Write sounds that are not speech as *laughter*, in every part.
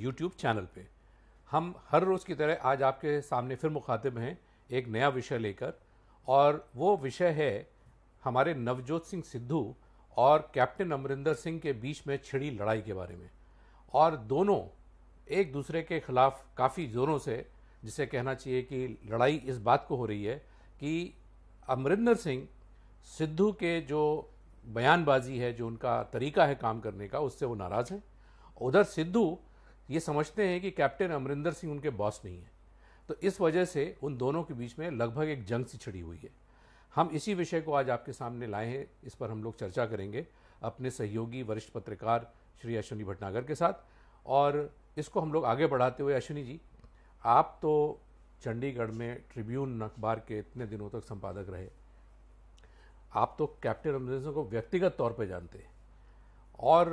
YouTube channel पे हम हर रोज़ की तरह आज आपके सामने फिर मुखातिब हैं एक नया विषय लेकर और वो विषय है हमारे नवजोत सिंह सिद्धू और कैप्टन अमरिंदर सिंह के बीच में छिड़ी लड़ाई के बारे में और दोनों एक दूसरे के ख़िलाफ़ काफ़ी ज़ोरों से जिसे कहना चाहिए कि लड़ाई इस बात को हो रही है कि अमरिंदर सिंह सिद्धू के जो बयानबाजी है जो उनका तरीका है काम करने का उससे वो नाराज़ हैं उधर सिद्धू ये समझते हैं कि कैप्टन अमरिंदर सिंह उनके बॉस नहीं है तो इस वजह से उन दोनों के बीच में लगभग एक जंग सी छिड़ी हुई है हम इसी विषय को आज आपके सामने लाए हैं इस पर हम लोग चर्चा करेंगे अपने सहयोगी वरिष्ठ पत्रकार श्री अश्विनी भटनागर के साथ और इसको हम लोग आगे बढ़ाते हुए अश्विनी जी आप तो चंडीगढ़ में ट्रिब्यून अखबार के इतने दिनों तक संपादक रहे आप तो कैप्टन अमरिंदर सिंह को व्यक्तिगत तौर पर जानते हैं और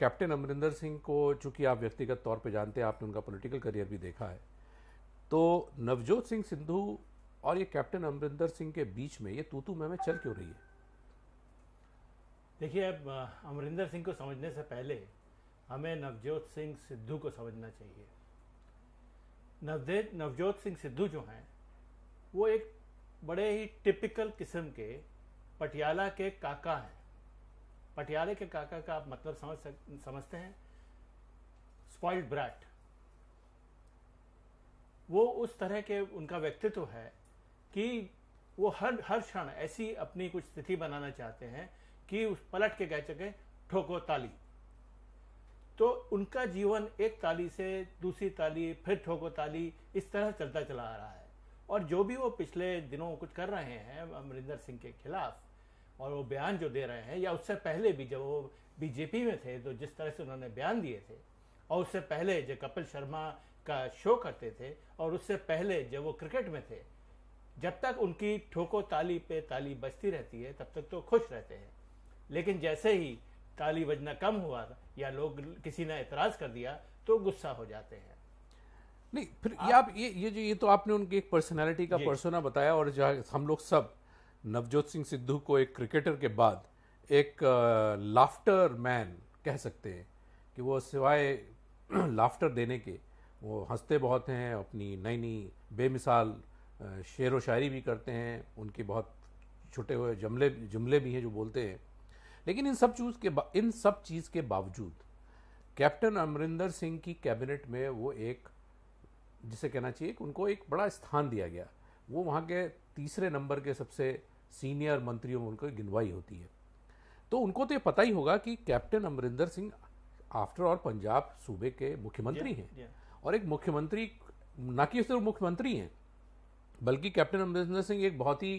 कैप्टन अमरिंदर सिंह को चूंकि आप व्यक्तिगत तौर पे जानते हैं आपने उनका पॉलिटिकल करियर भी देखा है तो नवजोत सिंह सिद्धू और ये कैप्टन अमरिंदर सिंह के बीच में ये तूतू में चल क्यों रही है देखिए अब अमरिंदर सिंह को समझने से पहले हमें नवजोत सिंह सिद्धू को समझना चाहिए नवदे नवजोत सिंह सिद्धू जो हैं वो एक बड़े ही टिपिकल किस्म के पटियाला के काका हैं पटियाले के काका का आप मतलब समझ सक, समझते हैं स्पॉइल्ड ब्रैट वो उस तरह के उनका व्यक्तित्व है कि वो हर हर क्षण ऐसी अपनी कुछ स्थिति बनाना चाहते हैं कि उस पलट के कह सके ठोको ताली तो उनका जीवन एक ताली से दूसरी ताली फिर ठोको ताली इस तरह चलता चला आ रहा है और जो भी वो पिछले दिनों कुछ कर रहे हैं अमरिंदर सिंह के खिलाफ और वो बयान जो दे रहे हैं या उससे पहले भी जब वो बीजेपी में थे तो जिस तरह से उन्होंने बयान दिए थे और उससे पहले जब कपिल शर्मा का शो करते थे और उससे पहले जब वो क्रिकेट में थे जब तक उनकी ठोको ताली पे ताली बजती रहती है तब तक तो खुश रहते हैं लेकिन जैसे ही ताली बजना कम हुआ या लोग किसी ने एतराज कर दिया तो गुस्सा हो जाते हैं नहीं फिर आप, ये आप ये ये जो ये तो आपने उनकी एक पर्सनालिटी का पर्सोना बताया और जहाँ हम लोग सब नवजोत सिंह सिद्धू को एक क्रिकेटर के बाद एक लाफ्टर मैन कह सकते हैं कि वो सिवाय लाफ्टर *clears throat* देने के वो हंसते बहुत हैं अपनी नई नई बेमिसाल शेर व शायरी भी करते हैं उनके बहुत छुटे हुए जमले जुमले भी हैं जो बोलते हैं लेकिन इन सब चूज़ के इन सब चीज़ के बावजूद कैप्टन अमरिंदर सिंह की कैबिनेट में वो एक जिसे कहना चाहिए कि उनको एक बड़ा स्थान दिया गया वो वहाँ के तीसरे नंबर के सबसे सीनियर मंत्रियों में उनकी गिनवाई होती है तो उनको तो ये पता ही होगा कि captain Amarinder Singh after all Punjab सूबे के मुख्यमंत्री हैं और एक मुख्यमंत्री न कि सिर्फ मुख्यमंत्री हैं बल्कि कैप्टन अमरिंदर सिंह एक बहुत ही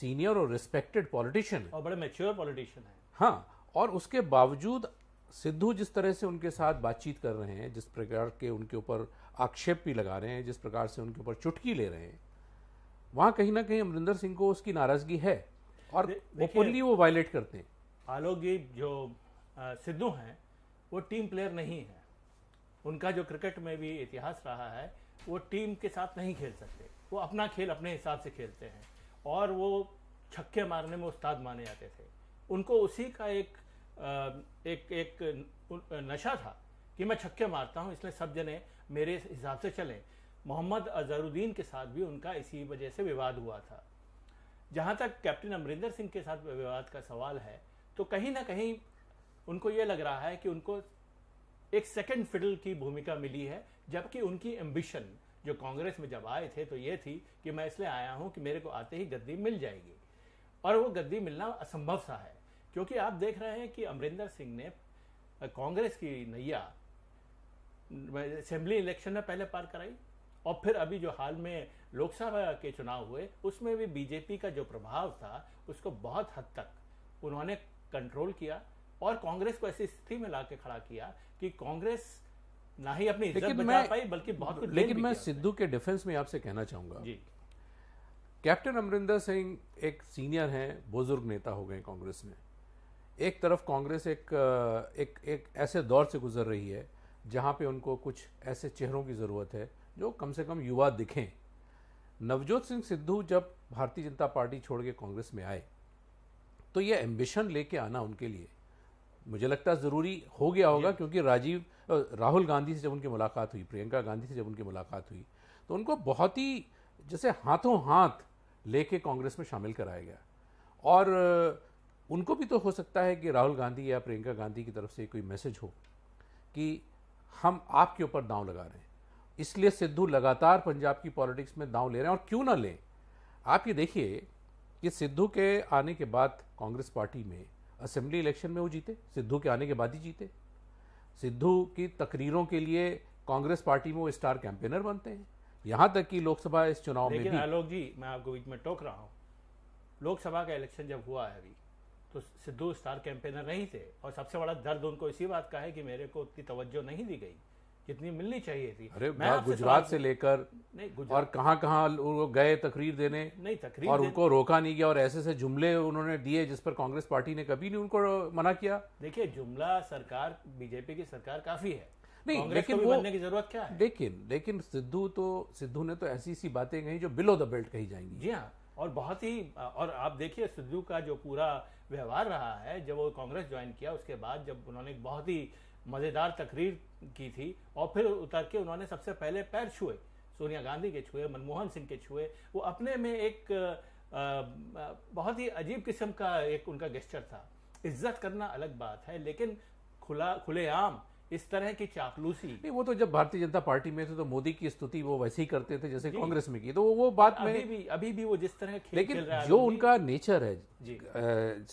सीनियर और रिस्पेक्टेड पॉलिटिशियन है और बड़े मेच्योर पॉलिटिशियन है हाँ और उसके बावजूद सिद्धू जिस तरह से उनके साथ बातचीत कर रहे हैं जिस प्रकार के उनके ऊपर आक्षेप भी लगा रहे हैं जिस प्रकार से उनके ऊपर चुटकी ले रहे हैं वहाँ कहीं ना कहीं अमरिंदर सिंह को उसकी नाराजगी है और ओपनली वो वायलेट करते हैं आलोक जी जो सिद्धू हैं वो टीम प्लेयर नहीं है उनका जो क्रिकेट में भी इतिहास रहा है वो टीम के साथ नहीं खेल सकते वो अपना खेल अपने हिसाब से खेलते हैं और वो छक्के मारने में उस्ताद माने जाते थे उनको उसी का एक एक एक नशा था कि मैं छक्के मारता हूँ इसलिए सब जने मेरे हिसाब से चलें मोहम्मद अजहरुद्दीन के साथ भी उनका इसी वजह से विवाद हुआ था जहाँ तक कैप्टन अमरिंदर सिंह के साथ विवाद का सवाल है तो कहीं ना कहीं उनको ये लग रहा है कि उनको एक सेकेंड फिडल की भूमिका मिली है जबकि उनकी एम्बिशन जो कांग्रेस में जब आए थे तो ये थी कि मैं इसलिए आया हूँ कि मेरे को आते ही गद्दी मिल जाएगी और वो गद्दी मिलना असंभव सा है क्योंकि आप देख रहे हैं कि अमरिंदर सिंह ने कांग्रेस की नैया असेंबली इलेक्शन में पहले पार कराई और फिर अभी जो हाल में लोकसभा के चुनाव हुए उसमें भी बीजेपी का जो प्रभाव था उसको बहुत हद तक उन्होंने कंट्रोल किया और कांग्रेस को ऐसी स्थिति में ला के खड़ा किया कि कांग्रेस ना ही अपनी इज्जत बचा पाई बल्कि बहुत कुछ लेकिन मैं सिद्धू के डिफेंस में आपसे कहना चाहूंगा जी कैप्टन अमरिंदर सिंह एक सीनियर हैं बुजुर्ग नेता हो गए कांग्रेस में एक तरफ कांग्रेस एक एक एक ऐसे दौर से गुजर रही है जहां पे उनको कुछ ऐसे चेहरों की ज़रूरत है जो कम से कम युवा दिखें नवजोत सिंह सिद्धू जब भारतीय जनता पार्टी छोड़ के कांग्रेस में आए तो ये एम्बिशन लेके आना उनके लिए मुझे लगता है ज़रूरी हो गया होगा क्योंकि राजीव राहुल गांधी से जब उनकी मुलाकात हुई प्रियंका गांधी से जब उनकी मुलाकात हुई तो उनको बहुत ही जैसे हाथों हाथ लेके कांग्रेस में शामिल कराया गया और उनको भी तो हो सकता है कि राहुल गांधी या प्रियंका गांधी की तरफ से कोई मैसेज हो कि हम आपके ऊपर दांव लगा रहे हैं इसलिए सिद्धू लगातार पंजाब की पॉलिटिक्स में दांव ले रहे हैं और क्यों ना लें आप ये देखिए कि सिद्धू के आने के बाद कांग्रेस पार्टी में असेंबली इलेक्शन में वो जीते सिद्धू के आने के बाद ही जीते सिद्धू की तकरीरों के लिए कांग्रेस पार्टी में वो स्टार कैंपेनर बनते हैं यहाँ तक कि लोकसभा इस चुनाव में भी आलोक जी मैं आपको बीच में टोक रहा हूँ लोकसभा का इलेक्शन जब हुआ है अभी तो सिद्धू स्टार कैंपेनर नहीं थे और सबसे बड़ा दर्द उनको इसी बात का है कि मेरे को उतनी तवज्जो नहीं दी गई जितनी मिलनी चाहिए थी अरे मैं गुजरात से लेकर नहीं और कहाँ कहां गए तकरीर देने नहीं तकरीर और उनको रोका नहीं गया और ऐसे ऐसे जुमले उन्होंने दिए जिस पर कांग्रेस पार्टी ने कभी नहीं उनको मना किया देखिए जुमला सरकार बीजेपी की सरकार काफी है नहीं लेकिन वो बनने की जरूरत क्या है लेकिन लेकिन सिद्धू तो सिद्धू ने तो ऐसी सी बातें कही जो बिलो द बेल्ट कही जाएंगी जी हाँ और बहुत ही और आप देखिए सिद्धू का जो पूरा व्यवहार रहा है जब वो कांग्रेस ज्वाइन किया उसके बाद जब उन्होंने बहुत ही मज़ेदार तकरीर की थी और फिर उतर के उन्होंने सबसे पहले पैर छुए सोनिया गांधी के छुए मनमोहन सिंह के छुए वो अपने में एक बहुत ही अजीब किस्म का एक उनका गेस्चर था इज्जत करना अलग बात है लेकिन खुला खुलेआम इस तरह की चापलूसी नहीं वो तो जब भारतीय जनता पार्टी में थे तो मोदी की स्तुति वो वैसे ही करते थे जैसे कांग्रेस में की तो वो बात अभी में भी अभी भी वो जिस तरह लेकिन जो उनका नेचर है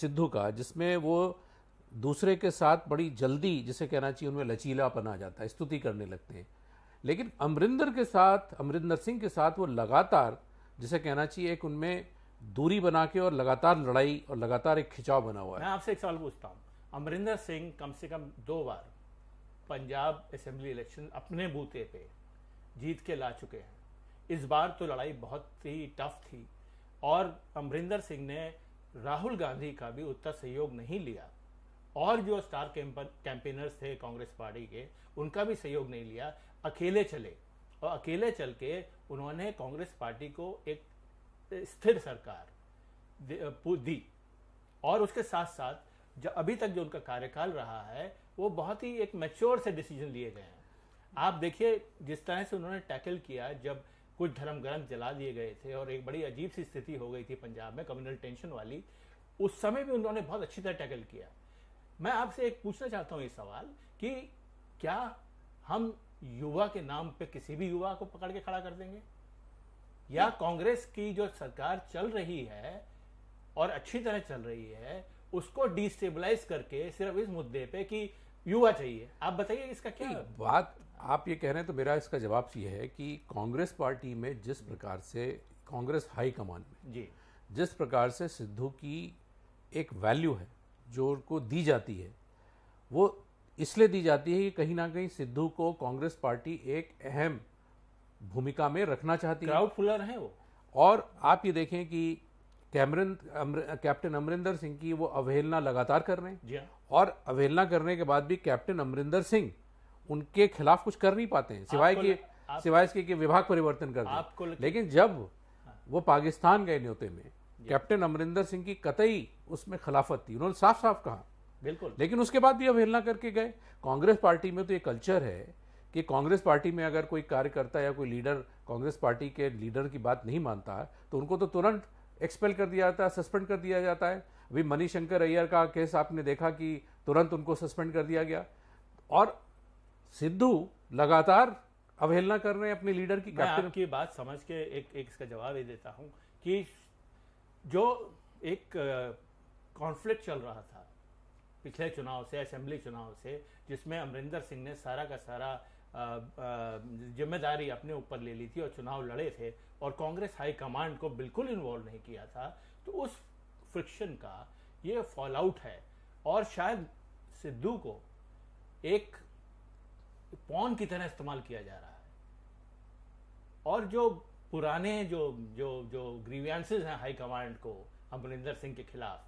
सिद्धू का जिसमें वो दूसरे के साथ बड़ी जल्दी जिसे कहना चाहिए उनमें लचीलापन आ जाता है स्तुति करने लगते हैं लेकिन अमरिंदर के साथ अमरिंदर सिंह के साथ वो लगातार जिसे कहना चाहिए एक उनमें दूरी बना के और लगातार लड़ाई और लगातार एक खिंचाव बना हुआ है मैं आपसे एक सवाल पूछता हूँ अमरिंदर सिंह कम से कम दो बार पंजाब असेंबली इलेक्शन अपने बूते पे जीत के ला चुके हैं इस बार तो लड़ाई बहुत ही टफ थी और अमरिंदर सिंह ने राहुल गांधी का भी उतना सहयोग नहीं लिया और जो स्टार कैंपेनर्स थे कांग्रेस पार्टी के उनका भी सहयोग नहीं लिया अकेले चले और अकेले चल के उन्होंने कांग्रेस पार्टी को एक स्थिर सरकार दी और उसके साथ साथ जो अभी तक जो उनका कार्यकाल रहा है वो बहुत ही एक मैच्योर से डिसीजन लिए गए हैं आप देखिए जिस तरह से उन्होंने टैकल किया जब कुछ धर्म ग्रंथ जला दिए गए थे और एक बड़ी अजीब सी स्थिति हो गई थी पंजाब में कम्युनल टेंशन वाली उस समय भी उन्होंने बहुत अच्छी तरह टैकल किया मैं आपसे एक पूछना चाहता हूं ये सवाल कि क्या हम युवा के नाम पे किसी भी युवा को पकड़ के खड़ा कर देंगे या कांग्रेस की जो सरकार चल रही है और अच्छी तरह चल रही है उसको डिस्टेबलाइज करके सिर्फ इस मुद्दे पे कि युवा चाहिए आप बताइए इसका क्या मतलब? बात आप ये कह रहे हैं तो मेरा इसका जवाब यह है कि कांग्रेस पार्टी में जिस प्रकार से कांग्रेस हाईकमान में जी जिस प्रकार से सिद्धू की एक वैल्यू है जोर को दी जाती है वो इसलिए दी जाती है कि कहीं ना कहीं सिद्धू को कांग्रेस पार्टी एक अहम भूमिका में रखना चाहती है क्राउड पुलर है वो और आप ये देखें कि कैमरन कैप्टन अमरिंदर सिंह की वो अवहेलना लगातार कर रहे हैं हाँ। और अवहेलना करने के बाद भी कैप्टन अमरिंदर सिंह उनके खिलाफ कुछ कर नहीं पाते हैं सिवाय कि सिवाय इसके कि विभाग परिवर्तन कर लेकिन जब हाँ। वो पाकिस्तान गए न्योते में कैप्टन अमरिंदर सिंह की कतई उसमें खिलाफत थी उन्होंने साफ साफ कहा बिल्कुल लेकिन उसके बाद भी अवहेलना करके गए कांग्रेस पार्टी में तो ये कल्चर है कि कांग्रेस पार्टी में अगर कोई कार्यकर्ता या कोई लीडर कांग्रेस पार्टी के लीडर की बात नहीं मानता है तो उनको तो तुरंत एक्सपेल कर दिया जाता है सस्पेंड कर दिया जाता है अभी मनीष शंकर अय्यर का केस आपने देखा कि तुरंत उनको सस्पेंड कर दिया गया और सिद्धू लगातार अवहेलना कर रहे हैं अपने लीडर की मैं आपकी बात समझ के एक एक इसका जवाब ये देता हूँ कि जो एक कॉन्फ्लिक्ट चल रहा था पिछले चुनाव से असेंबली चुनाव से जिसमें अमरिंदर सिंह ने सारा का सारा जिम्मेदारी अपने ऊपर ले ली थी और चुनाव लड़े थे और कांग्रेस हाईकमांड को बिल्कुल इन्वॉल्व नहीं किया था तो उस फ्रिक्शन का ये फॉल आउट है और शायद सिद्धू को एक पॉन की तरह इस्तेमाल किया जा रहा है और जो पुराने जो जो जो ग्रीवियांसेज हैं हाई कमांड को अमरिंदर सिंह के खिलाफ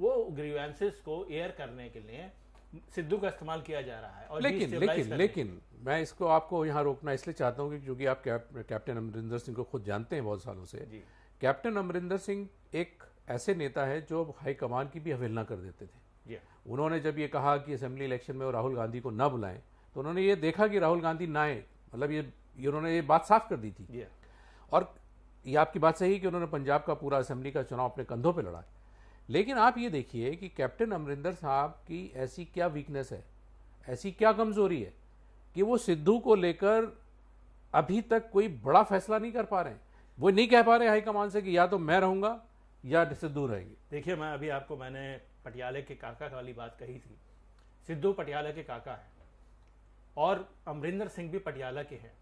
वो ग्रीवियांसेज को एयर करने के लिए सिद्धू का इस्तेमाल किया जा रहा है और लेकिन लेकिन लेकिन मैं इसको आपको यहाँ रोकना इसलिए चाहता हूँ क्योंकि आप कैप, कैप्टन अमरिंदर सिंह को खुद जानते हैं बहुत सालों से कैप्टन अमरिंदर सिंह एक ऐसे नेता है जो हाईकमान की भी अवहेलना कर देते थे उन्होंने जब ये कहा कि असेंबली इलेक्शन में वो राहुल गांधी को ना बुलाएं तो उन्होंने ये देखा कि राहुल गांधी ना आए मतलब ये उन्होंने ये बात साफ कर दी थी और ये आपकी बात सही है कि उन्होंने पंजाब का पूरा असेंबली का चुनाव अपने कंधों पर लड़ा लेकिन आप ये देखिए कि कैप्टन अमरिंदर साहब की ऐसी क्या वीकनेस है ऐसी क्या कमजोरी है कि वो सिद्धू को लेकर अभी तक कोई बड़ा फैसला नहीं कर पा रहे हैं वो नहीं कह पा रहे हाईकमान से कि या तो मैं रहूंगा या सिद्धू रहेंगे देखिए मैं अभी आपको मैंने पटियाले के काका वाली बात कही थी सिद्धू पटियाला के काका है और अमरिंदर सिंह भी पटियाला के हैं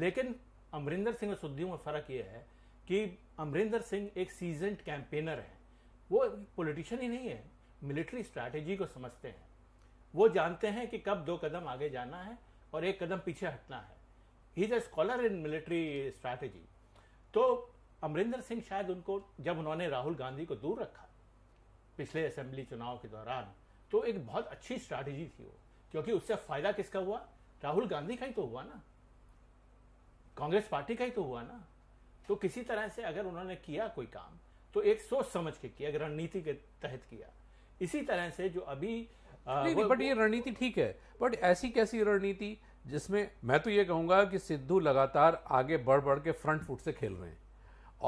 लेकिन अमरिंदर सिंह और सुद्धियों में फ़र्क यह है कि अमरिंदर सिंह एक सीजन कैंपेनर है वो पॉलिटिशियन ही नहीं है मिलिट्री स्ट्रैटेजी को समझते हैं वो जानते हैं कि कब दो कदम आगे जाना है और एक कदम पीछे हटना है he is a scholar in military strategy तो अमरिंदर सिंह शायद उनको जब उन्होंने राहुल गांधी को दूर रखा पिछले असेंबली चुनाव के दौरान तो एक बहुत अच्छी स्ट्रैटेजी थी वो क्योंकि उससे फ़ायदा किसका हुआ राहुल गांधी का ही तो हुआ ना कांग्रेस पार्टी का ही तो हुआ ना तो किसी तरह से अगर उन्होंने किया कोई काम तो एक सोच समझ के किया रणनीति के तहत किया इसी तरह से जो अभी आ, नहीं, नहीं, बट ये रणनीति ठीक है बट ऐसी कैसी रणनीति जिसमें मैं तो ये कहूंगा कि सिद्धू लगातार आगे बढ़ बढ़ के फ्रंट फुट से खेल रहे हैं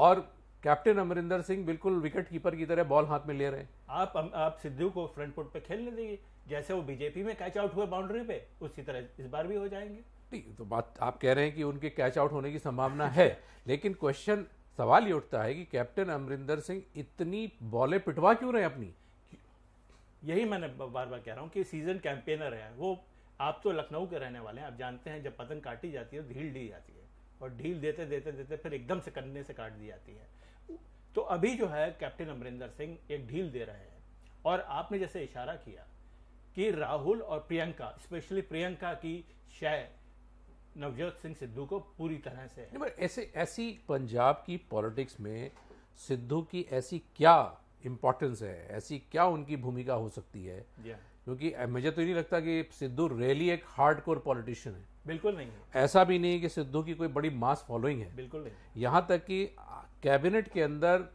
और कैप्टन अमरिंदर सिंह बिल्कुल विकेट कीपर की तरह बॉल हाथ में ले रहे हैं आप आप सिद्धू को फ्रंट फुट पे खेलने देंगे जैसे वो बीजेपी में कैच आउट हुए बाउंड्री पे उसी तरह इस बार भी हो जाएंगे नहीं तो बात आप कह रहे हैं कि उनके कैच आउट होने की संभावना है लेकिन क्वेश्चन सवाल ये उठता है कि कैप्टन अमरिंदर सिंह इतनी बॉलें पिटवा क्यों रहे अपनी यही मैंने बार बार कह रहा हूँ कि सीजन कैंपेनर है वो आप तो लखनऊ के रहने वाले हैं आप जानते हैं जब पतंग काटी जाती है तो ढील दी जाती है और ढील देते देते देते फिर एकदम से कन्ने से काट दी जाती है तो अभी जो है कैप्टन अमरिंदर सिंह एक ढील दे रहे हैं और आपने जैसे इशारा किया कि राहुल और प्रियंका स्पेशली प्रियंका की शय नवजोत सिंह सिद्धू को पूरी तरह से है। ऐसे ऐसी पंजाब की पॉलिटिक्स में सिद्धू की ऐसी क्या इम्पोर्टेंस है ऐसी क्या उनकी भूमिका हो सकती है हाँ। क्योंकि मुझे तो नहीं लगता कि सिद्धू रैली एक हार्ड कोर पॉलिटिशियन है बिल्कुल नहीं ऐसा भी नहीं कि सिद्धू की कोई बड़ी मास फॉलोइंग है बिल्कुल नहीं यहाँ तक कि कैबिनेट के अंदर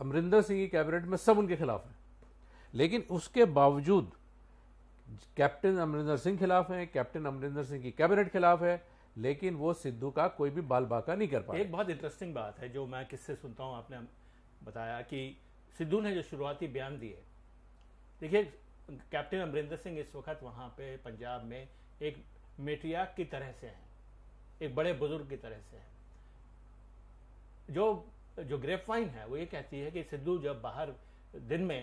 अमरिंदर सिंह की कैबिनेट में सब उनके खिलाफ है लेकिन उसके बावजूद कैप्टन अमरिंदर सिंह खिलाफ हैं कैप्टन अमरिंदर सिंह की कैबिनेट खिलाफ है लेकिन वो सिद्धू का कोई भी बाल बाका नहीं कर पाया एक बहुत इंटरेस्टिंग बात है जो मैं किससे सुनता हूँ आपने बताया कि सिद्धू ने जो शुरुआती बयान दिए देखिए कैप्टन अमरिंदर सिंह इस वक्त वहाँ पे पंजाब में एक मेटिया की तरह से हैं एक बड़े बुजुर्ग की तरह से हैं जो जो ग्रेपवाइन है वो ये कहती है कि सिद्धू जब बाहर दिन में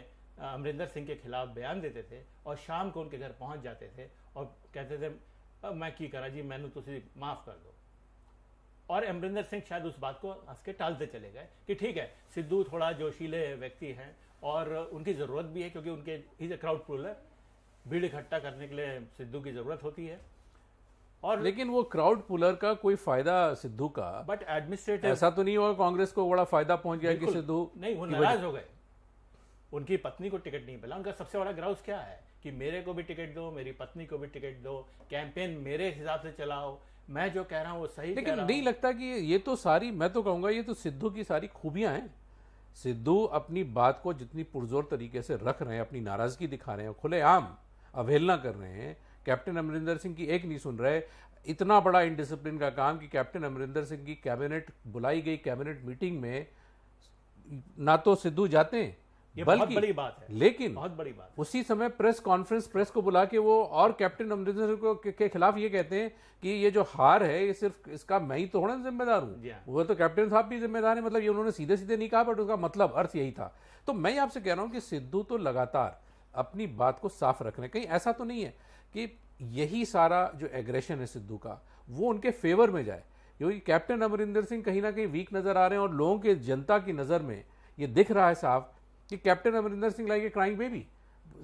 अमरिंदर सिंह के खिलाफ बयान देते थे और शाम को उनके घर पहुंच जाते थे और कहते थे मैं की करा जी मैं तो माफ़ कर दो और अमरिंदर सिंह शायद उस बात को हंस के टालते चले गए कि ठीक है सिद्धू थोड़ा जोशीले व्यक्ति हैं और उनकी ज़रूरत भी है क्योंकि उनके इज अ क्राउड पुलर भीड़ इकट्ठा करने के लिए सिद्धू की ज़रूरत होती है और लेकिन वो क्राउड पुलर का कोई फायदा सिद्धू का बट एडमिनिस्ट्रेटिव ऐसा तो नहीं हुआ कांग्रेस को बड़ा फायदा पहुंच गया कि सिद्धू नहीं वो नाराज हो गए उनकी पत्नी को टिकट नहीं मिला उनका सबसे बड़ा ग्राउस क्या है कि मेरे को भी टिकट दो मेरी पत्नी को भी टिकट दो कैंपेन मेरे हिसाब से चलाओ मैं जो कह रहा हूँ वो सही लेकिन नहीं लगता कि ये तो सारी मैं तो कहूँगा ये तो सिद्धू की सारी खूबियाँ हैं सिद्धू अपनी बात को जितनी पुरजोर तरीके से रख रहे हैं अपनी नाराज़गी दिखा रहे हैं खुलेआम अवहेलना कर रहे हैं कैप्टन अमरिंदर सिंह की एक नहीं सुन रहे इतना बड़ा इनडिसिप्लिन का काम कि कैप्टन अमरिंदर सिंह की कैबिनेट बुलाई गई कैबिनेट मीटिंग में ना तो सिद्धू जाते हैं ये बहुत बड़ी बात है लेकिन बहुत बड़ी बात उसी समय प्रेस कॉन्फ्रेंस प्रेस को बुला के वो और कैप्टन अमरिंदर को के, के खिलाफ ये कहते हैं कि ये जो हार है ये सिर्फ इसका मैं ही तो थोड़ा जिम्मेदार हूँ हाँ। वो तो कैप्टन साहब भी जिम्मेदार है मतलब ये उन्होंने सीधे सीधे नहीं कहा बट उसका मतलब अर्थ यही था तो मैं आपसे कह रहा हूँ कि सिद्धू तो लगातार अपनी बात को साफ रख रहे कहीं ऐसा तो नहीं है कि यही सारा जो एग्रेशन है सिद्धू का वो उनके फेवर में जाए क्योंकि कैप्टन अमरिंदर सिंह कहीं ना कहीं वीक नज़र आ रहे हैं और लोगों के जनता की नज़र में ये दिख रहा है साफ कि captain Amarinder Singh like a crying baby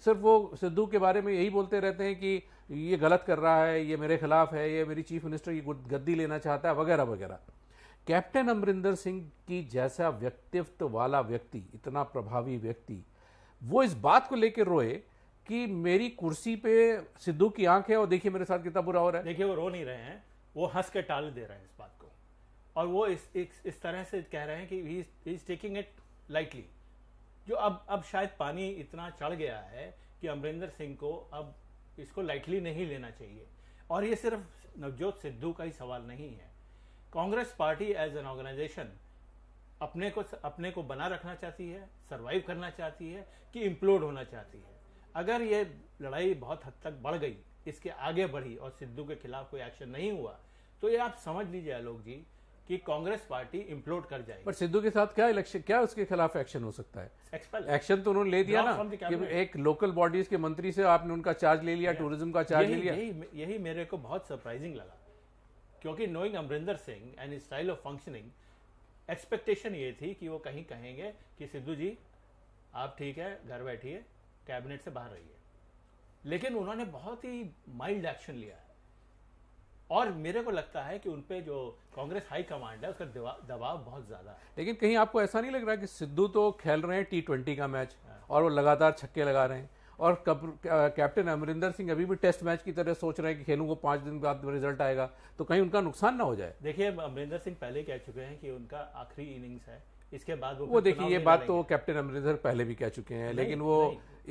सिर्फ वो सिद्धू के बारे में यही बोलते रहते हैं कि ये गलत कर रहा है ये मेरे खिलाफ है ये मेरी चीफ मिनिस्टर की गद्दी लेना चाहता है वगैरह वगैरह कैप्टन अमरिंदर सिंह की जैसा व्यक्तित्व वाला व्यक्ति इतना प्रभावी व्यक्ति वो इस बात को लेकर रोए कि मेरी कुर्सी पे सिद्धू की आंख है और देखिए मेरे साथ कितना बुरा हो रहा है देखिए वो रो नहीं रहे हैं वो हंस के टाल दे रहे हैं इस बात को और वो इस इस, इस तरह से कह रहे हैं कि he is taking it lightly जो अब अब शायद पानी इतना चढ़ गया है कि अमरिंदर सिंह को अब इसको लाइटली नहीं लेना चाहिए और ये सिर्फ नवजोत सिद्धू का ही सवाल नहीं है Congress party as an organisation अपने को अपने को बना रखना चाहती है सरवाइव करना चाहती है कि इम्प्लोड होना चाहती है अगर ये लड़ाई बहुत हद तक बढ़ गई इसके आगे बढ़ी और सिद्धू के खिलाफ कोई एक्शन नहीं हुआ तो ये आप समझ लीजिए आलोक जी कि कांग्रेस पार्टी इम्प्लोड कर जाए पर सिद्धू के साथ क्या इलेक्शन क्या उसके खिलाफ एक्शन हो सकता है एक्शन तो उन्होंने ले दिया ना कि एक लोकल बॉडीज के मंत्री से आपने उनका चार्ज ले लिया टूरिज्म का चार्ज ले लिया यही, यही मेरे को बहुत सरप्राइजिंग लगा क्योंकि knowing Amarinder Singh and style of functioning expectation ये थी कि वो कहीं कहेंगे कि सिद्धू जी आप ठीक है घर बैठिए कैबिनेट से बाहर रहिए लेकिन उन्होंने बहुत ही माइल्ड एक्शन लिया है और मेरे को लगता है कि उन पे जो कांग्रेस हाई कमांड है उसका दबाव बहुत ज़्यादा है लेकिन कहीं आपको ऐसा नहीं लग रहा कि सिद्धू तो खेल रहे हैं टी ट्वेंटी का मैच हाँ। और वो लगातार छक्के लगा रहे हैं और कैप्टन अमरिंदर सिंह अभी भी टेस्ट मैच की तरह सोच रहे हैं कि खेलूंगा पाँच दिन बाद रिजल्ट आएगा तो कहीं उनका नुकसान ना हो जाए देखिए अमरिंदर सिंह पहले कह चुके हैं कि उनका आखिरी इनिंग्स है इसके बाद वो, वो देखिए ये बात तो कैप्टन अमरिंदर पहले भी कह चुके हैं लेकिन वो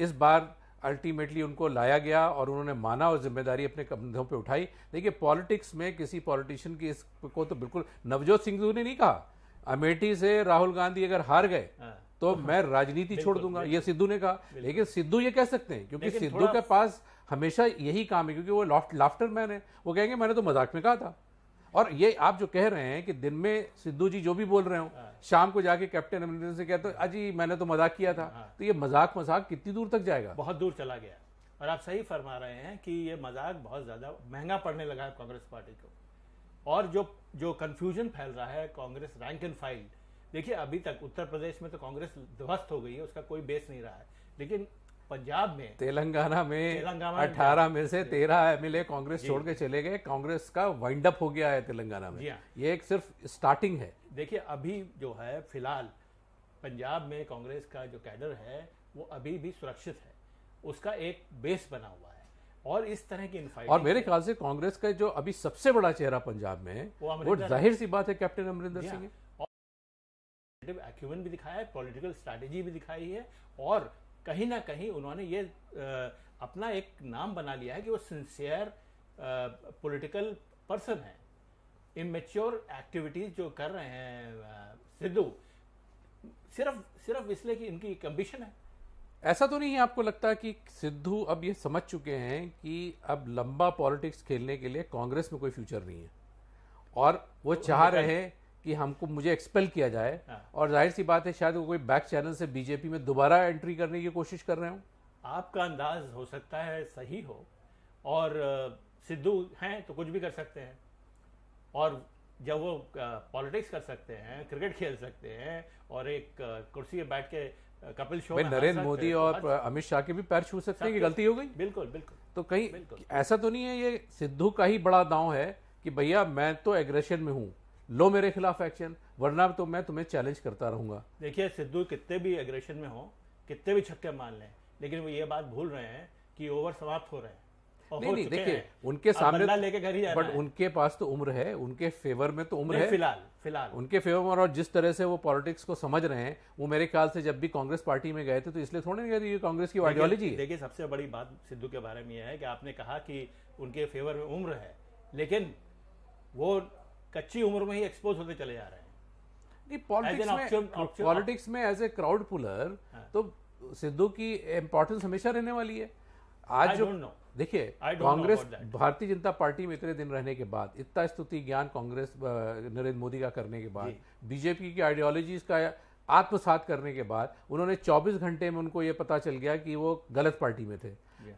इस बार अल्टीमेटली उनको लाया गया और उन्होंने माना और जिम्मेदारी अपने कंधों पे उठाई देखिए पॉलिटिक्स में किसी पॉलिटिशियन की इस को तो बिल्कुल नवजोत सिंह ने नहीं कहा अमेठी से राहुल गांधी अगर हार गए हाँ। तो मैं राजनीति छोड़ दूंगा ये सिद्धू ने कहा लेकिन सिद्धू ये कह सकते हैं क्योंकि सिद्धू के पास हमेशा यही काम है क्योंकि वो लाफ्टर मैन है वो कहेंगे मैंने तो मजाक में कहा था और ये आप जो कह रहे हैं कि दिन में सिद्धू जी जो भी बोल रहे हो हाँ। शाम को जाके कैप्टन अमरिंदर से कहते हो अजी मैंने तो मजाक किया था हाँ। तो ये मजाक मजाक कितनी दूर तक जाएगा बहुत दूर चला गया और आप सही फरमा रहे हैं कि ये मजाक बहुत ज़्यादा महंगा पड़ने लगा है कांग्रेस पार्टी को और जो जो कन्फ्यूजन फैल रहा है कांग्रेस रैंक एंड फाइल देखिए अभी तक उत्तर प्रदेश में तो कांग्रेस ध्वस्त हो गई है उसका कोई बेस नहीं रहा है लेकिन पंजाब में तेलंगाना में तेलंगाना अठारह में से तेरह एम एल कांग्रेस छोड़ के चले गए कांग्रेस का वाइंड अप हो गया है तेलंगाना में हाँ। ये एक सिर्फ स्टार्टिंग है देखिए अभी जो है फिलहाल पंजाब में कांग्रेस का जो कैडर है वो अभी भी सुरक्षित है उसका एक बेस बना हुआ है और इस तरह की और मेरे ख्याल से कांग्रेस का जो अभी सबसे बड़ा चेहरा पंजाब में वो, जाहिर सी बात है कैप्टन अमरिंदर हाँ। सिंह भी दिखाया है पॉलिटिकल स्ट्रैटेजी भी दिखाई है और कहीं ना कहीं उन्होंने ये अपना एक नाम बना लिया है कि वो सिंसियर पॉलिटिकल पर्सन है इमेच्योर एक्टिविटीज जो कर रहे हैं सिद्धू सिर्फ सिर्फ इसलिए कि इनकी एक एम्बिशन है ऐसा तो नहीं है आपको लगता कि सिद्धू अब ये समझ चुके हैं कि अब लंबा पॉलिटिक्स खेलने के लिए कांग्रेस में कोई फ्यूचर नहीं है और वो तो चाह रहे हैं कि हमको मुझे एक्सपेल किया जाए हाँ। और जाहिर सी बात है शायद वो कोई बैक चैनल से बीजेपी में दोबारा एंट्री करने की कोशिश कर रहे हो आपका अंदाज हो सकता है सही हो और सिद्धू हैं तो कुछ भी कर सकते हैं और जब वो पॉलिटिक्स कर सकते हैं क्रिकेट खेल सकते हैं और एक कुर्सी पर बैठ के कपिल शो नरेंद्र मोदी तो और अमित शाह के भी पैर छू सकते हैं कि गलती हो गई बिल्कुल बिल्कुल तो कहीं ऐसा तो नहीं है ये सिद्धू का ही बड़ा दांव है कि भैया मैं तो एग्रेशन में हूँ लो मेरे खिलाफ एक्शन वरना तो मैं तुम्हें चैलेंज करता रहूंगा देखिए सिद्धू कितने भी एग्रेशन में हो कितने भी छक्के मान लें लेकिन वो ये बात भूल रहे हैं कि ओवर समाप्त हो रहे हैं नहीं नहीं देखिए उनके सामने लेके घर ही बट उनके पास तो उम्र है उनके फेवर में तो उम्र है फिलहाल फिलहाल उनके फेवर में और जिस तरह से वो पॉलिटिक्स को समझ रहे हैं वो मेरे ख्याल से जब भी कांग्रेस पार्टी में गए थे तो इसलिए थोड़े नहीं गए कांग्रेस की आइडियोलॉजी देखिए सबसे बड़ी बात सिद्धू के बारे में यह है कि आपने कहा कि उनके फेवर में उम्र है लेकिन वो कच्ची उम्र में ही एक्सपोज होते चले जा रहे हैं पॉलिटिक्स में पॉलिटिक्स में एज ए क्राउड पुलर तो सिद्धू की इम्पोर्टेंस हमेशा रहने वाली है आज जो देखिए कांग्रेस भारतीय जनता पार्टी में इतने दिन रहने के बाद इतना स्तुति ज्ञान कांग्रेस नरेंद्र मोदी का करने के बाद बीजेपी की आइडियोलॉजीज का आत्मसात करने के बाद उन्होंने 24 घंटे में उनको ये पता चल गया कि वो गलत पार्टी में थे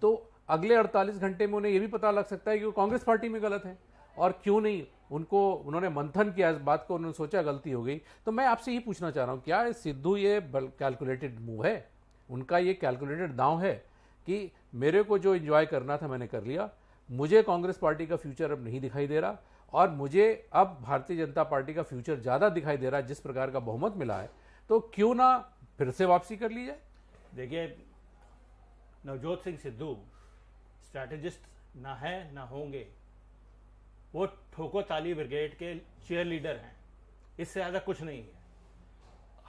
तो अगले 48 घंटे में उन्हें ये भी पता लग सकता है कि वो कांग्रेस पार्टी में गलत है और क्यों नहीं उनको उन्होंने मंथन किया इस बात को उन्होंने सोचा गलती हो गई तो मैं आपसे ये पूछना चाह रहा हूँ क्या सिद्धू ये कैलकुलेटेड मूव है उनका ये कैलकुलेटेड दाव है कि मेरे को जो इन्जॉय करना था मैंने कर लिया मुझे कांग्रेस पार्टी का फ्यूचर अब नहीं दिखाई दे रहा और मुझे अब भारतीय जनता पार्टी का फ्यूचर ज़्यादा दिखाई दे रहा है जिस प्रकार का बहुमत मिला है तो क्यों ना फिर से वापसी कर ली जाए देखिए नवजोत सिंह सिद्धू स्ट्रैटेजिस्ट ना है ना होंगे वो ठोको ताली ब्रिगेड के चेयर लीडर हैं इससे ज़्यादा कुछ नहीं है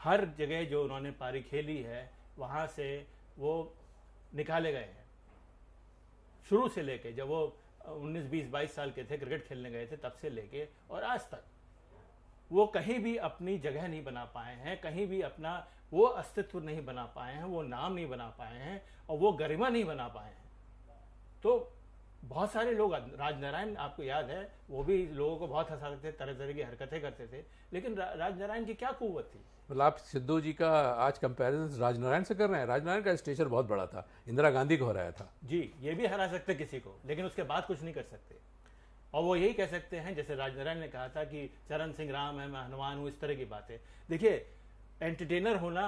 हर जगह जो उन्होंने पारी खेली है वहाँ से वो निकाले गए हैं शुरू से लेके जब वो 19, 20, 22 साल के थे क्रिकेट खेलने गए थे तब से लेके और आज तक वो कहीं भी अपनी जगह नहीं बना पाए हैं कहीं भी अपना वो अस्तित्व नहीं बना पाए हैं वो नाम नहीं बना पाए हैं और वो गरिमा नहीं बना पाए हैं तो बहुत सारे लोग राजनारायण आपको याद है वो भी लोगों को बहुत हंसाते थे तरह तरह की हरकतें करते थे लेकिन रा, राजनारायण की क्या कुवत थी मतलब आप सिद्धू जी का आज कंपेरिजन राजनारायण से कर रहे हैं राजनारायण का स्टेचर बहुत बड़ा था इंदिरा गांधी को हराया था जी ये भी हरा सकते किसी को लेकिन उसके बाद कुछ नहीं कर सकते और वो यही कह सकते हैं जैसे राजनारायण ने कहा था कि चरण सिंह राम है मैं हनुमान हूँ इस तरह की बातें देखिए एंटरटेनर होना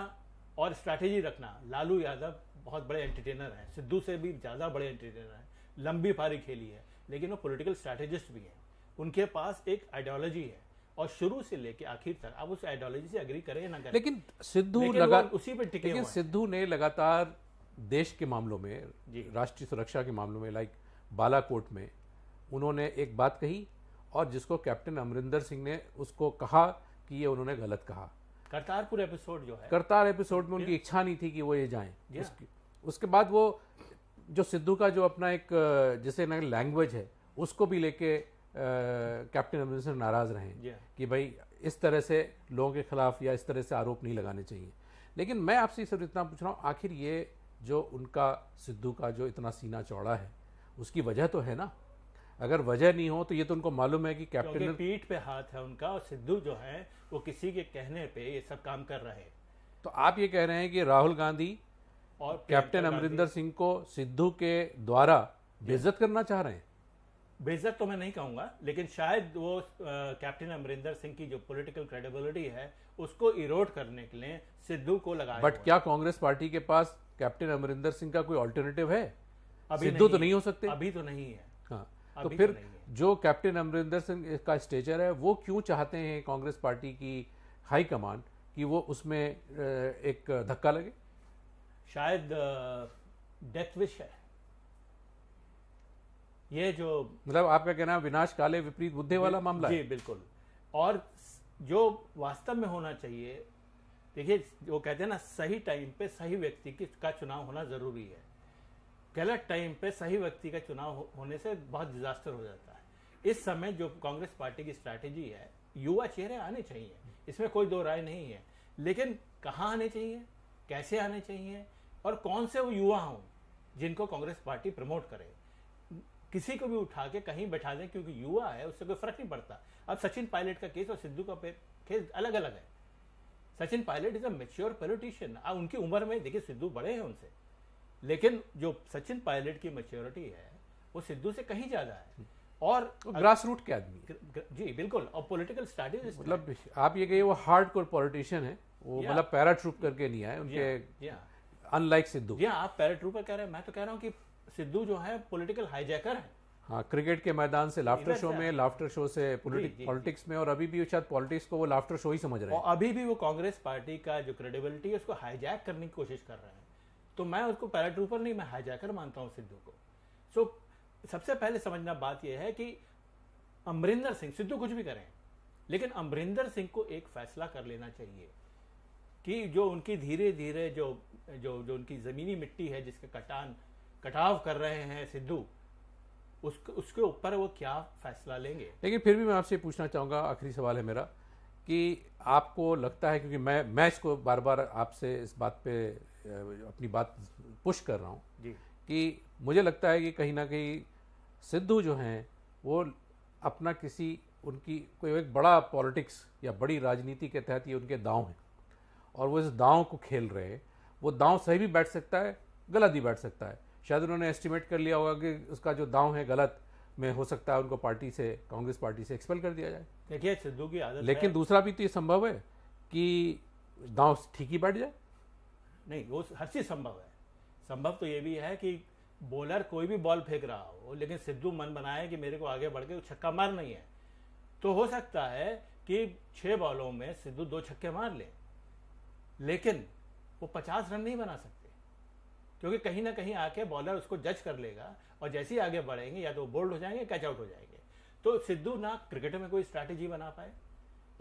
और स्ट्रैटेजी रखना लालू यादव बहुत बड़े एंटरटेनर हैं सिद्धू से भी ज़्यादा बड़े एंटरटेनर हैं लंबी पारी खेली है लेकिन वो पॉलिटिकल स्ट्रैटेजिस्ट भी हैं उनके पास एक आइडियोलॉजी है और शुरू से लेके आखिर तक आप उस आइडियोलॉजी से अग्री करें या ना करें लेकिन सिद्धू लगा उसी पर टिके लेकिन सिद्धू ने लगातार देश के मामलों में राष्ट्रीय सुरक्षा के मामलों में लाइक बालाकोट में उन्होंने एक बात कही और जिसको कैप्टन अमरिंदर सिंह ने उसको कहा कि ये उन्होंने गलत कहा करतारपुर एपिसोड जो है करतार एपिसोड में उनकी इच्छा नहीं थी कि वो ये जाए उसके बाद वो जो सिद्धू का जो अपना एक जैसे ना लैंग्वेज है उसको भी लेके कैप्टन अमरिंदर सिंह नाराज रहे yeah. कि भाई इस तरह से लोगों के खिलाफ या इस तरह से आरोप नहीं लगाने चाहिए लेकिन मैं आपसे सिर्फ इतना पूछ रहा हूँ आखिर ये जो उनका सिद्धू का जो इतना सीना चौड़ा है उसकी वजह तो है ना अगर वजह नहीं हो तो ये तो उनको मालूम है कि कैप्टन पीठ पे हाथ है उनका और सिद्धू जो है वो किसी के कहने पे ये सब काम कर रहे हैं तो आप ये कह रहे हैं कि राहुल गांधी और कैप्टन अमरिंदर सिंह को सिद्धू के द्वारा बेजत करना चाह रहे हैं बेजत तो मैं नहीं कहूंगा लेकिन शायद वो कैप्टन अमरिंदर सिंह की जो पॉलिटिकल क्रेडिबिलिटी है उसको इरोड करने के लिए सिद्धू को लगा बट क्या कांग्रेस पार्टी के पास कैप्टन अमरिंदर सिंह का कोई ऑल्टरनेटिव है अभी सिद्धू तो नहीं हो सकते अभी तो नहीं है हाँ, तो, तो फिर तो जो कैप्टन अमरिंदर सिंह का स्टेचर है वो क्यों चाहते हैं कांग्रेस पार्टी की हाईकमान कि वो उसमें एक धक्का लगे शायद डेथ विश है ये जो मतलब आपका कहना विनाश काले विपरीत बुद्धि वाला मामला जी बिल्कुल और जो वास्तव में होना चाहिए देखिए वो कहते हैं ना सही टाइम पे सही व्यक्ति की का चुनाव होना जरूरी है गलत टाइम पे सही व्यक्ति का चुनाव होने से बहुत डिजास्टर हो जाता है इस समय जो कांग्रेस पार्टी की स्ट्रैटेजी है युवा चेहरे आने चाहिए इसमें कोई दो राय नहीं है लेकिन कहाँ आने चाहिए कैसे आने चाहिए और कौन से वो युवा हों जिनको कांग्रेस पार्टी प्रमोट करे किसी को भी उठा के कहीं बैठा दें क्योंकि युवा है उससे कोई फर्क नहीं पड़ता अब सचिन पायलट का केस और सिद्धू का केस अलग अलग है Sachin Pilot is a mature politician अब उनकी उम्र में देखिए सिद्धू बड़े हैं उनसे लेकिन जो सचिन पायलट की मेच्योरिटी है वो सिद्धू से कहीं ज्यादा है और तो ग्रास रूट के आदमी जी बिल्कुल और पॉलिटिकल स्ट्रैटेजिस्ट मतलब आप ये कहिए वो हार्ड कोर पॉलिटिशियन है वो मतलब पैरा ट्रूप करके नहीं आए उनके या, या। अनलाइक सिद्धू या आप पैरा ट्रूपर कह रहे हैं मैं तो कह रहा हूँ कि सिद्धू जो है पॉलिटिकल हाईजैकर है हाँ क्रिकेट के मैदान से लाफ्टर शो में लाफ्टर शो से पॉलिटिक्स में और अभी भी शायद पॉलिटिक्स को वो लाफ्टर शो ही समझ रहे हैं और अभी भी वो कांग्रेस पार्टी का जो क्रेडिबिलिटी है उसको हाईजैक करने की कोशिश कर रहे हैं तो मैं उसको पैराट्रूपर नहीं मैं हाईजैकर मानता हूँ सिद्धू को सो so, सबसे पहले समझना बात यह है कि अमरिंदर सिंह सिद्धू कुछ भी करें लेकिन अमरिंदर सिंह को एक फैसला कर लेना चाहिए कि जो उनकी धीरे धीरे जो जो जो उनकी ज़मीनी मिट्टी है जिसके कटान कटाव कर रहे हैं सिद्धू उस उसके ऊपर वो क्या फैसला लेंगे लेकिन फिर भी मैं आपसे पूछना चाहूँगा आखिरी सवाल है मेरा कि आपको लगता है क्योंकि मैं मैं इसको बार बार आपसे इस बात पे अपनी बात पुश कर रहा हूँ कि मुझे लगता है कि कहीं ना कहीं सिद्धू जो हैं वो अपना किसी उनकी कोई एक बड़ा पॉलिटिक्स या बड़ी राजनीति के तहत ये उनके दाव हैं और वो इस दांव को खेल रहे हैं वो दांव सही भी बैठ सकता है गलत भी बैठ सकता है शायद उन्होंने एस्टिमेट कर लिया होगा कि उसका जो दांव है गलत में हो सकता है उनको पार्टी से कांग्रेस पार्टी से एक्सपेल कर दिया जाए देखिए सिद्धू की आदत लेकिन दूसरा भी तो ये संभव है कि दांव ठीक ही बैठ जाए नहीं वो हर चीज़ संभव है संभव तो ये भी है कि बॉलर कोई भी बॉल फेंक रहा हो लेकिन सिद्धू मन बनाए कि मेरे को आगे बढ़ के छक्का मार नहीं है तो हो सकता है कि छः बॉलों में सिद्धू दो छक्के मार ले लेकिन वो पचास रन नहीं बना सकते क्योंकि कहीं ना कहीं आके बॉलर उसको जज कर लेगा और जैसे ही आगे बढ़ेंगे या तो वो बोल्ड हो जाएंगे कैच आउट हो जाएंगे तो सिद्धू ना क्रिकेट में कोई स्ट्रैटेजी बना पाए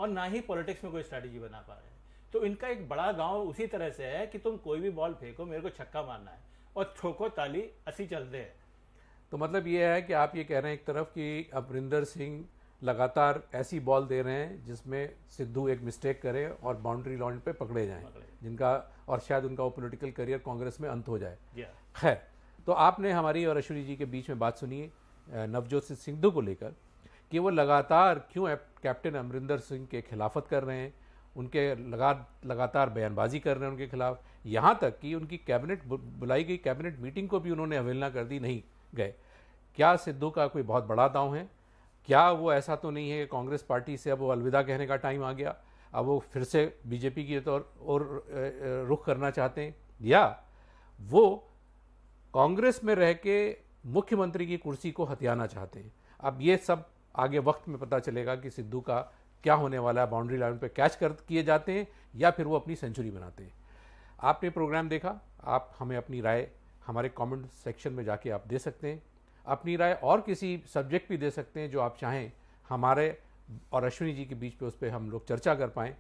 और ना ही पॉलिटिक्स में कोई स्ट्रैटेजी बना पा रहे हैं तो इनका एक बड़ा गांव उसी तरह से है कि तुम कोई भी बॉल फेंको मेरे को छक्का मारना है और छोको ताली असी चलते हैं तो मतलब ये है कि आप ये कह रहे हैं एक तरफ कि अमरिंदर सिंह लगातार ऐसी बॉल दे रहे हैं जिसमें सिद्धू एक मिस्टेक करे और बाउंड्री लॉन्ड पे पकड़े जाएं जिनका और शायद उनका वो पोलिटिकल करियर कांग्रेस में अंत हो जाए खैर तो आपने हमारी और अश्विनी जी के बीच में बात सुनी नवजोत सिंह सिद्धू को लेकर कि वो लगातार क्यों कैप्टन अमरिंदर सिंह के खिलाफत कर रहे हैं उनके लगा लगातार बयानबाजी कर रहे हैं उनके खिलाफ यहाँ तक कि उनकी कैबिनेट बुलाई गई कैबिनेट मीटिंग को भी उन्होंने अवहेलना कर दी नहीं गए क्या सिद्धू का कोई बहुत बड़ा दाव है क्या वो ऐसा तो नहीं है कि कांग्रेस पार्टी से अब वो अलविदा कहने का टाइम आ गया अब वो फिर से बीजेपी की तौर और रुख करना चाहते हैं या वो कांग्रेस में रह के मुख्यमंत्री की कुर्सी को हथियाना चाहते हैं अब ये सब आगे वक्त में पता चलेगा कि सिद्धू का क्या होने वाला है बाउंड्री लाइन पर कैच कर किए जाते हैं या फिर वो अपनी सेंचुरी बनाते हैं आपने प्रोग्राम देखा आप हमें अपनी राय हमारे कमेंट सेक्शन में जाके आप दे सकते हैं अपनी राय और किसी सब्जेक्ट भी दे सकते हैं जो आप चाहें हमारे और अश्विनी जी के बीच पे उस पर हम लोग चर्चा कर पाएँ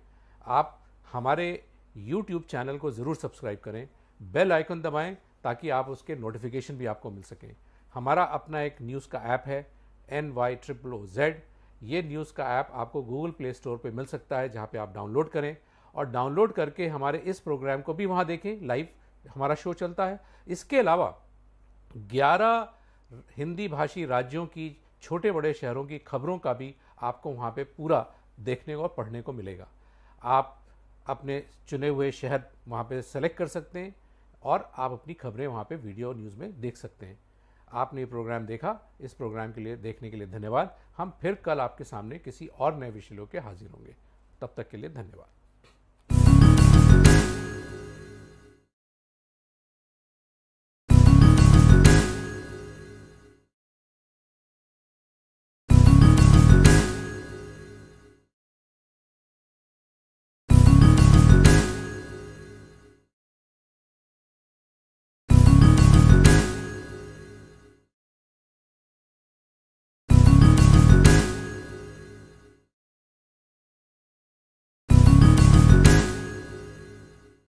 आप हमारे यूट्यूब चैनल को ज़रूर सब्सक्राइब करें बेल आइकन दबाएं ताकि आप उसके नोटिफिकेशन भी आपको मिल सकें हमारा अपना एक न्यूज़ का ऐप है N Y triple O Z ये न्यूज़ का ऐप आपको गूगल प्ले स्टोर पर मिल सकता है जहाँ पर आप डाउनलोड करें और डाउनलोड करके हमारे इस प्रोग्राम को भी वहाँ देखें लाइव हमारा शो चलता है इसके अलावा ग्यारह हिंदी भाषी राज्यों की छोटे बड़े शहरों की खबरों का भी आपको वहाँ पे पूरा देखने को और पढ़ने को मिलेगा आप अपने चुने हुए शहर वहाँ पे सेलेक्ट कर सकते हैं और आप अपनी खबरें वहाँ पे वीडियो न्यूज़ में देख सकते हैं आपने ये प्रोग्राम देखा इस प्रोग्राम के लिए देखने के लिए धन्यवाद हम फिर कल आपके सामने किसी और नए विषयों के हाजिर होंगे तब तक के लिए धन्यवाद